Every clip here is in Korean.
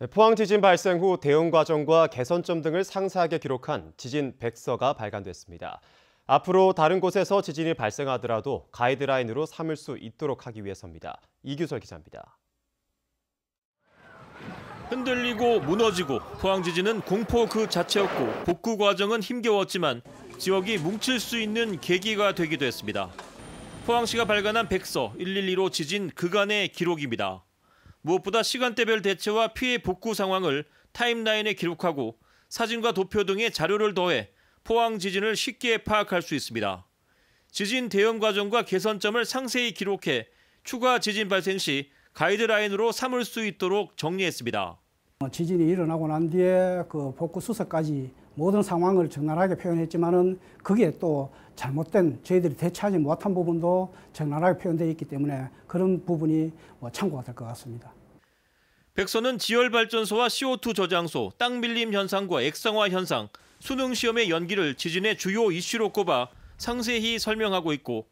네, 포항 지진 발생 후 대응 과정과 개선점 등을 상세하게 기록한 지진 백서가 발간됐습니다. 앞으로 다른 곳에서 지진이 발생하더라도 가이드라인으로 삼을 수 있도록 하기 위해서입니다. 이규설 기자입니다. 흔들리고 무너지고 포항 지진은 공포 그 자체였고 복구 과정은 힘겨웠지만 지역이 뭉칠 수 있는 계기가 되기도 했습니다. 포항시가 발간한 백서 112로 지진 그간의 기록입니다. 무엇보다 시간대별 대체와 피해 복구 상황을 타임라인에 기록하고 사진과 도표 등의 자료를 더해 포항 지진을 쉽게 파악할 수 있습니다. 지진 대응 과정과 개선점을 상세히 기록해 추가 지진 발생 시 가이드라인으로 삼을 수 있도록 정리했습니다. 지진이 일어나고 난 뒤에 그 복구 수색까지 모든 상황을 적나라하게 표현했지만은 그게 또 잘못된 저희들이 대처하지 못한 부분도 적나라하게 표현되어 있기 때문에 그런 부분이 뭐 참고가 될 것 같습니다. 백서는 지열발전소와 CO2 저장소, 땅 밀림 현상과 액상화 현상, 수능 시험의 연기를 지진의 주요 이슈로 꼽아 상세히 설명하고 있고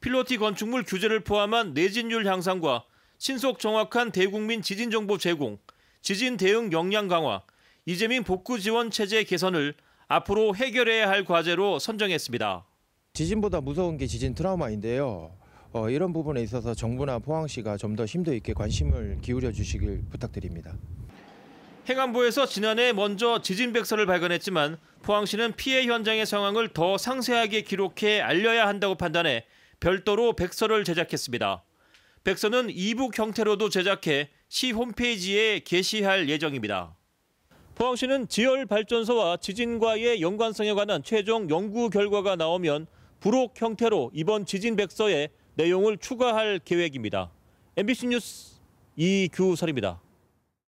필로티 건축물 규제를 포함한 내진율 향상과 신속 정확한 대국민 지진 정보 제공, 지진 대응 역량 강화, 이재민 복구 지원 체제 개선을 앞으로 해결해야 할 과제로 선정했습니다. 지진보다 무서운 게 지진 트라우마인데요. 어, 이런 부분에 있어서 정부나 포항시가 좀 더 힘도 있게 관심을 기울여 주시길 부탁드립니다. 행안부에서 지난해 먼저 지진 백서를 발견했지만 포항시는 피해 현장의 상황을 더 상세하게 기록해 알려야 한다고 판단해 별도로 백서를 제작했습니다. 백서는 이북 형태로도 제작해 시 홈페이지에 게시할 예정입니다. 포항시는 지열발전소와 지진과의 연관성에 관한 최종 연구 결과가 나오면 부록 형태로 이번 지진백서에 내용을 추가할 계획입니다. MBC 뉴스 이규설입니다.